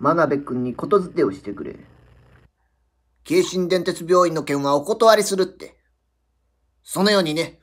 真鍋くんにことづてをしてくれ。京神電鉄病院の件はお断りするって。そのようにね。